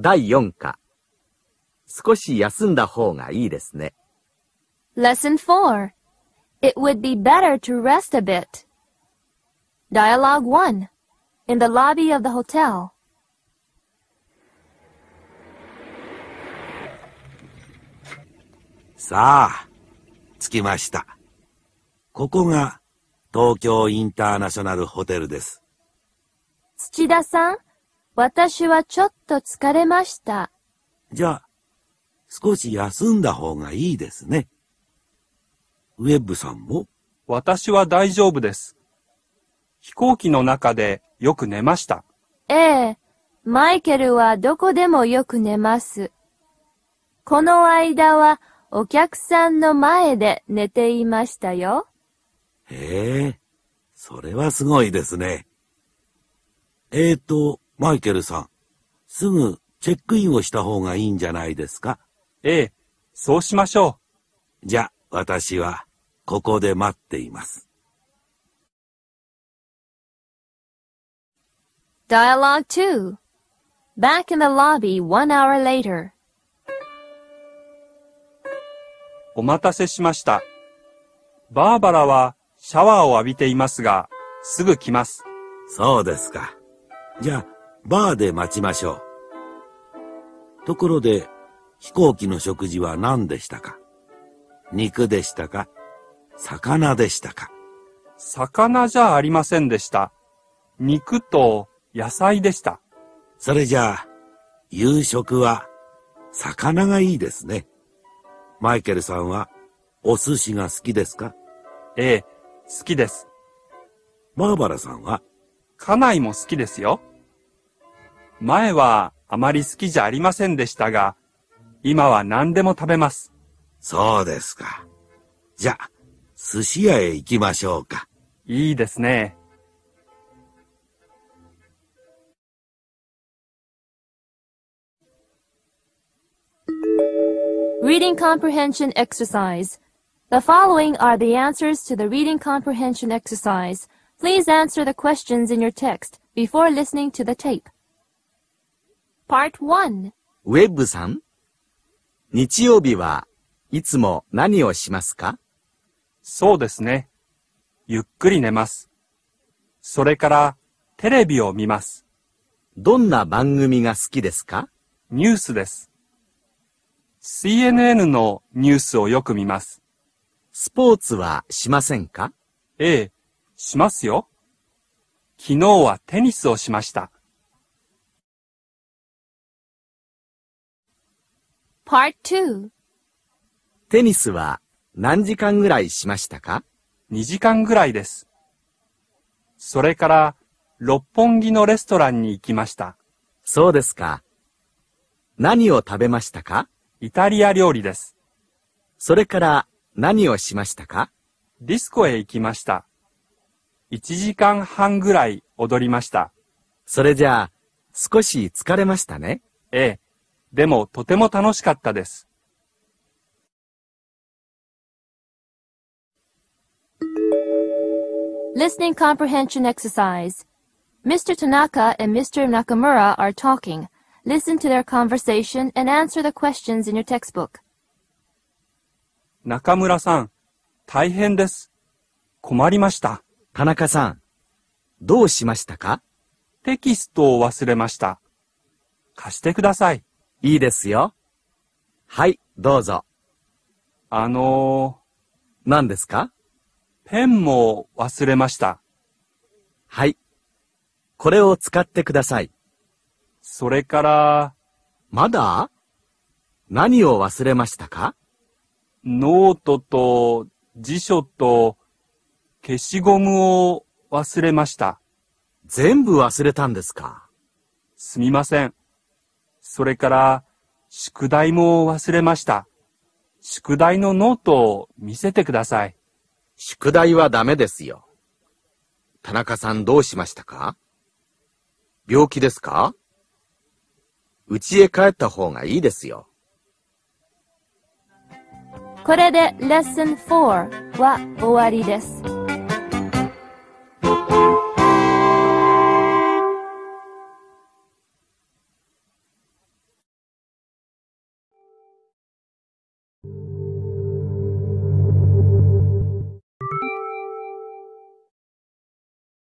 第4課。少し休んだ方がいいですね。Lesson 4 It would be better to rest a bit. Dialogue 1 In the lobby of the hotel. さあ、着きました。ここが東京インターナショナルホテルです。土田さん私はちょっと疲れました。じゃあ、少し休んだ方がいいですね。ウェブさんも私は大丈夫です。飛行機の中でよく寝ました。ええ、マイケルはどこでもよく寝ます。この間はお客さんの前で寝ていましたよ。へえ、それはすごいですね。えーと、マイケルさん、すぐチェックインをした方がいいんじゃないですかええ、そうしましょう。じゃ、私は、ここで待っています。Dialogue 2 Back in the lobby one hour later お待たせしました。バーバラはシャワーを浴びていますが、すぐ来ます。そうですか。じゃあ、バーで待ちましょう。ところで、飛行機の食事は何でしたか肉でしたか魚でしたか魚じゃありませんでした。肉と野菜でした。それじゃあ、夕食は魚がいいですね。マイケルさんはお寿司が好きですかええ、好きです。バーバラさんは家内も好きですよ。前はあまり好きじゃありませんでしたが、今は何でも食べます。そうですか。じゃあ、寿司屋へ行きましょうか。いいですね。Reading Comprehension Exercise The following are the answers to the reading comprehension exercise. Please answer the questions in your text before listening to the tape. Part 1ウェブさん、日曜日はいつも何をしますかそうですね。ゆっくり寝ます。それからテレビを見ます。どんな番組が好きですかニュースです。CNN のニュースをよく見ます。スポーツはしませんかええ、しますよ。昨日はテニスをしました。Part 2テニスは何時間ぐらいしましたか ?2 時間ぐらいです。それから六本木のレストランに行きました。そうですか。何を食べましたかイタリア料理です。それから何をしましたかディスコへ行きました。1時間半ぐらい踊りました。それじゃあ、少し疲れましたね。ええ。でもとても楽しかったです。Listening comprehension exercise. Mr. Tanaka and Mr. Nakamura are talking. Listen to their conversation and answer the questions in your textbook. 中村さん、大変です。困りました。田中さん、どうしましたかテキストを忘れました。貸してください。いいですよ。はい、どうぞ。あのー、何ですかペンも忘れました。はい。これを使ってください。それから、まだ何を忘れましたかノートと辞書と消しゴムを忘れました。全部忘れたんですかすみません。それから、宿題も忘れました。宿題のノートを見せてください。宿題はダメですよ。田中さんどうしましたか病気ですか家へ帰った方がいいですよ。これでレッスン4は終わりです。